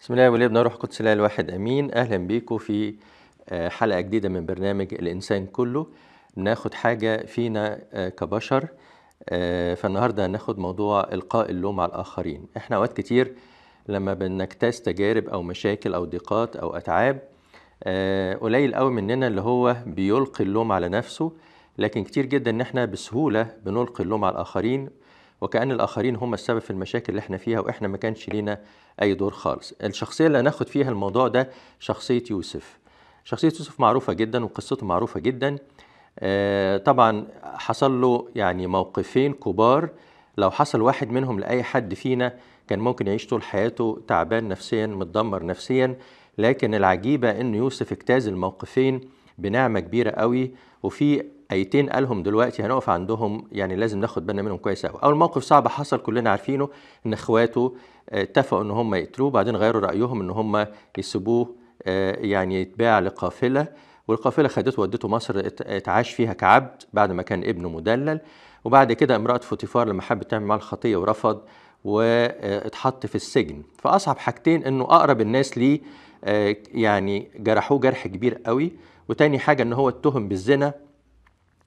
بسم الله والابن روح قدس الله الواحد امين اهلا بيكم في آه، حلقه جديده من برنامج الانسان كله ناخد حاجه فينا آه، كبشر آه، فالنهارده هناخد موضوع القاء اللوم على الاخرين احنا اوقات كتير لما بنكتاس تجارب او مشاكل او ضيقات او اتعاب قليل قوي مننا اللي هو بيلقي اللوم على نفسه لكن كتير جدا ان احنا بسهوله بنلقي اللوم على الاخرين وكأن الآخرين هم السبب في المشاكل اللي احنا فيها واحنا ما كانش لينا أي دور خالص. الشخصية اللي هناخد فيها الموضوع ده شخصية يوسف. شخصية يوسف معروفة جدا وقصته معروفة جدا. آه، طبعا حصل له يعني موقفين كبار لو حصل واحد منهم لأي حد فينا كان ممكن يعيش طول حياته تعبان نفسيا متدمر نفسيا لكن العجيبة أن يوسف اجتاز الموقفين بنعمة كبيرة قوي وفي ايتين قالهم دلوقتي هنقف عندهم يعني لازم ناخد بالنا منهم كويس قوي اول موقف صعب حصل كلنا عارفينه ان اخواته آه، اتفقوا ان هم يقتلوه بعدين غيروا رايهم ان هم يسيبوه آه، يعني يتباع لقافله والقافله خدته ودته مصر اتعاش فيها كعبد بعد ما كان ابنه مدلل وبعد كده امراه فوتيفار لما حبت تعمل معاه الخطيه ورفض واتحط آه، في السجن فاصعب حاجتين انه اقرب الناس ليه يعني جرحوه جرح كبير قوي وتاني حاجه ان هو اتهم بالزنا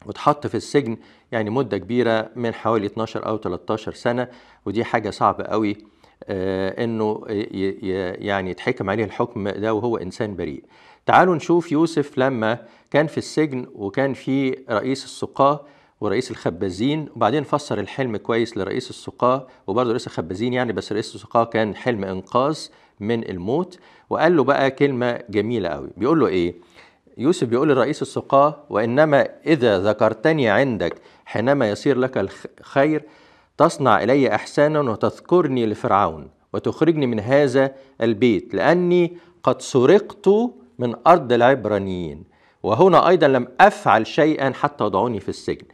واتحط في السجن يعني مدة كبيرة من حوالي 12 أو 13 سنة ودي حاجة صعبة قوي آه، انه يعني يتحكم عليه الحكم ده وهو انسان بريء تعالوا نشوف يوسف لما كان في السجن وكان في رئيس السقاه ورئيس الخبازين وبعدين فسر الحلم كويس لرئيس السقاه وبرضه رئيس الخبازين يعني بس رئيس السقاه كان حلم انقاذ من الموت وقال له بقى كلمه جميله قوي بيقول له ايه يوسف بيقول لرئيس السقاة وإنما إذا ذكرتني عندك حينما يصير لك الخير تصنع إلي إحسانا وتذكرني لفرعون وتخرجني من هذا البيت لأني قد سرقت من أرض العبرانيين وهنا أيضا لم أفعل شيئا حتى وضعوني في السجن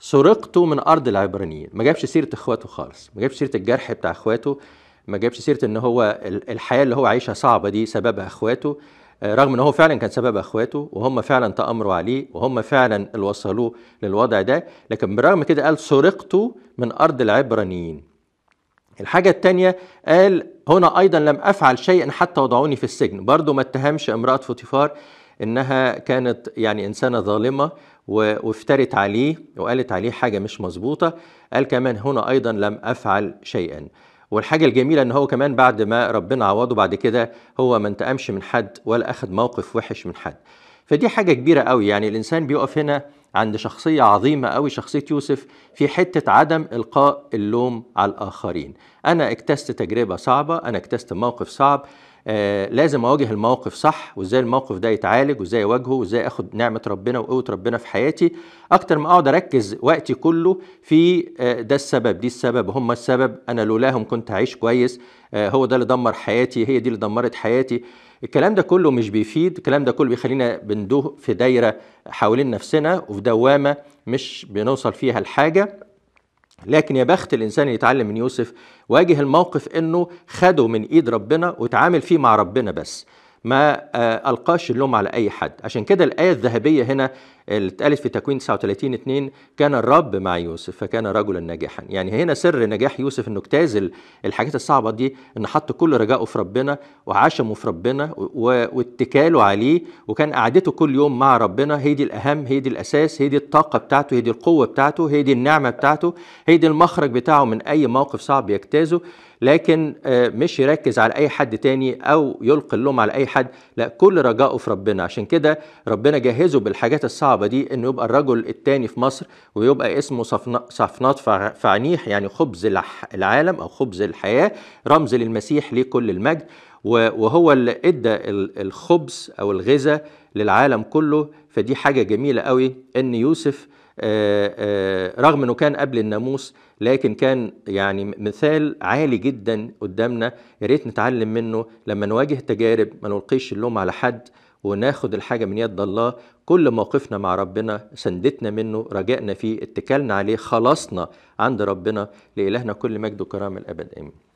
سرقت من أرض العبرانيين ما جابش سيرة إخواته خالص ما جابش سيرة الجرح بتاع إخواته ما جابش سيرة إن هو الحياة اللي هو عايشها صعبة دي سببها إخواته آه، رغم ان هو فعلا كان سبب اخواته وهم فعلا تامروا عليه وهم فعلا اللي وصلوه للوضع ده لكن بالرغم كده قال سرقت من ارض العبرانيين الحاجة التانية قال هنا أيضا لم أفعل شيئا حتى وضعوني في السجن برضو ما اتهمش امرأة فوتيفار إنها كانت يعني إنسانة ظالمة وافترت عليه وقالت عليه حاجة مش مظبوطة قال كمان هنا أيضا لم أفعل شيئا والحاجة الجميلة ان هو كمان بعد ما ربنا عوضه بعد كده هو ما انتقمش من حد ولا اخد موقف وحش من حد فدي حاجة كبيرة قوي يعني الانسان بيقف هنا عند شخصية عظيمة قوي شخصية يوسف في حتة عدم إلقاء اللوم على الآخرين أنا اكتست تجربة صعبة أنا اكتست موقف صعب آه، لازم اواجه الموقف صح وازاي الموقف ده يتعالج وازاي اواجهه وازاي اخد نعمه ربنا وقوه ربنا في حياتي اكتر ما اقعد اركز وقتي كله في آه، ده السبب دي السبب هم السبب انا لولاهم كنت عايش كويس آه، هو ده اللي دمر حياتي هي دي اللي دمرت حياتي الكلام ده كله مش بيفيد الكلام ده كله بيخلينا بندوه في دايره حوالين نفسنا وفي دوامه مش بنوصل فيها لحاجه لكن يا بخت الانسان يتعلم من يوسف واجه الموقف انه خده من ايد ربنا وتعامل فيه مع ربنا بس ما آه، القاش اللوم على اي حد عشان كده الايه الذهبيه هنا اللي اتقالت في تكوين 39 2 كان الرب مع يوسف فكان رجلا ناجحا يعني هنا سر نجاح يوسف انه اجتاز الحاجات الصعبه دي ان حط كل رجائه في ربنا وعشمه في ربنا واتكاله عليه وكان قعدته كل يوم مع ربنا هي دي الاهم هي دي الاساس هي دي الطاقه بتاعته هي دي القوه بتاعته هي دي النعمه بتاعته هي دي المخرج بتاعه من اي موقف صعب يجتازه لكن آه، مش يركز على اي حد تاني او يلقي اللوم على اي حد لا كل رجائه في ربنا عشان كده ربنا جهزه بالحاجات الصعبه الصعبة دي انه يبقى الرجل التاني في مصر ويبقى اسمه صفنات فعنيح يعني خبز العالم او خبز الحياة رمز للمسيح ليه كل المجد وهو اللي ادى الخبز او الغذاء للعالم كله فدي حاجة جميلة قوي ان يوسف رغم انه كان قبل الناموس لكن كان يعني مثال عالي جدا قدامنا يا ريت نتعلم منه لما نواجه تجارب ما نلقيش اللوم على حد وناخد الحاجة من يد الله كل موقفنا مع ربنا سندتنا منه رجعنا فيه اتكلنا عليه خلصنا عند ربنا لإلهنا كل مجد وكرامة الأبد آمين